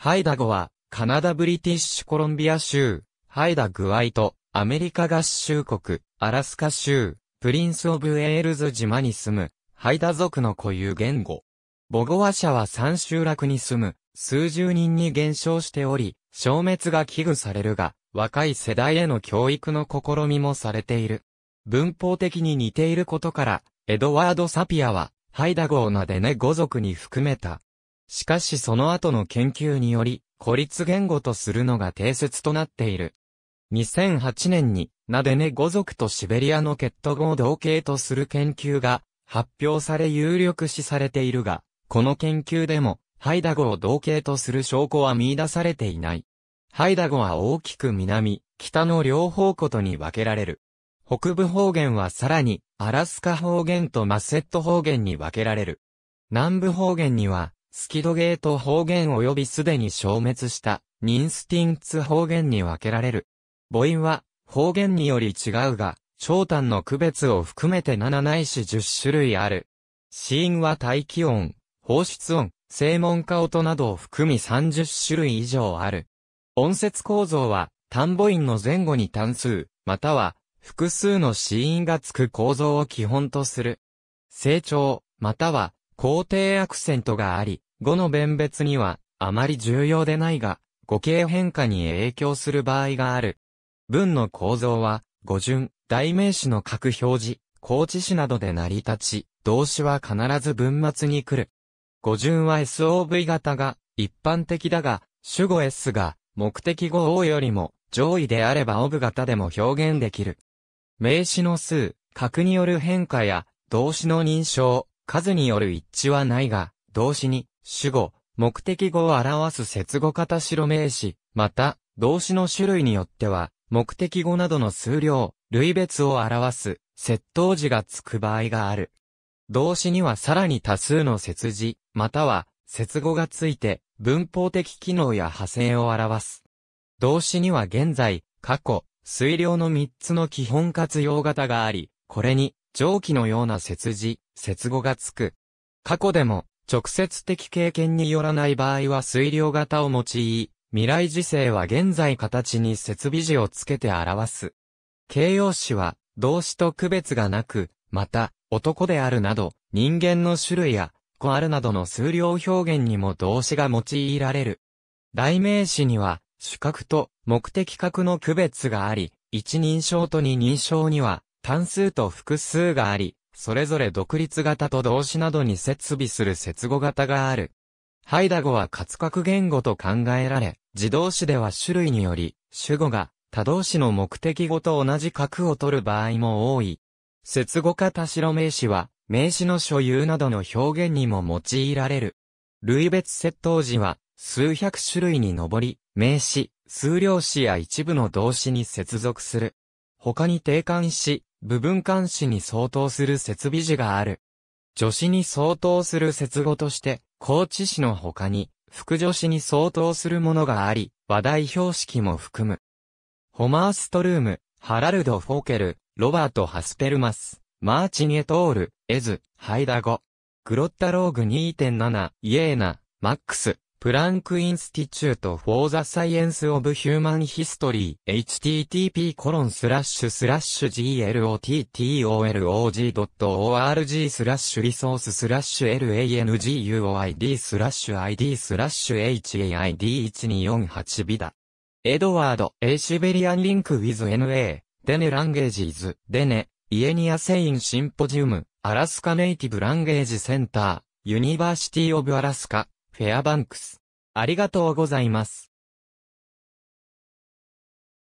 ハイダゴは、カナダブリティッシュコロンビア州、ハイダグワイト、アメリカ合衆国、アラスカ州、プリンス・オブ・エールズ島に住む、ハイダ族の固有言語。ボゴワ社は三集落に住む、数十人に減少しており、消滅が危惧されるが、若い世代への教育の試みもされている。文法的に似ていることから、エドワード・サピアは、ハイダ語をなでネ語族に含めた、しかしその後の研究により、孤立言語とするのが定説となっている。2008年に、ナデネ語族とシベリアの血統語を同型とする研究が発表され有力視されているが、この研究でも、ハイダ語を同型とする証拠は見出されていない。ハイダ語は大きく南、北の両方ことに分けられる。北部方言はさらに、アラスカ方言とマセット方言に分けられる。南部方言には、スキドゲート方言及びすでに消滅したニンスティンツ方言に分けられる。母音は方言により違うが、長短の区別を含めて7ないし10種類ある。死因は大気音、放出音、正門化音などを含み30種類以上ある。音節構造は単母音の前後に単数、または複数の死因がつく構造を基本とする。成長、または肯定アクセントがあり、語の弁別には、あまり重要でないが、語形変化に影響する場合がある。文の構造は、語順、代名詞の各表示、高知詞などで成り立ち、動詞は必ず文末に来る。語順は SOV 型が一般的だが、主語 S が目的語 O よりも上位であれば OV 型でも表現できる。名詞の数、格による変化や動詞の認証、数による一致はないが、動詞に主語、目的語を表す接語型代名詞、また、動詞の種類によっては、目的語などの数量、類別を表す、接頭字がつく場合がある。動詞にはさらに多数の接字、または、接語がついて、文法的機能や派生を表す。動詞には現在、過去、水量の3つの基本活用型があり、これに、上記のような接字、接語がつく。過去でも、直接的経験によらない場合は推量型を用い、未来時世は現在形に設備字をつけて表す。形容詞は動詞と区別がなく、また、男であるなど、人間の種類や、子あるなどの数量表現にも動詞が用いられる。代名詞には、主格と目的格の区別があり、一人称と二人称には、単数と複数があり、それぞれ独立型と動詞などに設備する接語型がある。ハイダ語は活格言語と考えられ、自動詞では種類により、主語が他動詞の目的語と同じ格を取る場合も多い。接語型白名詞は、名詞の所有などの表現にも用いられる。類別接頭時は、数百種類に上り、名詞、数量詞や一部の動詞に接続する。他に定冠詞、部分監視に相当する設備時がある。助詞に相当する接語として、高知市の他に、副助詞に相当するものがあり、話題標識も含む。ホマーストルーム、ハラルド・フォーケル、ロバート・ハスペルマス、マーチニエトール、エズ、ハイダゴ、グロッタローグ2.7、イエーナ、マックス、プランクインスティチュートフォーザサイエンスオブヒューマンヒストリー http コロンスラッシュスラッシュ glottolog.org スラッシュリソーススラッシュ l a n g u i d スラッシュ id スラッシュ haid1248 ビダ。エドワード、イシベリアンリンクウィズ NA、デネランゲージーズ、デネ、イエニアセインシンポジウム、アラスカネイティブランゲージセンター、ユニバーシティオブアラスカ、フェアバンクス。ありがとうございます。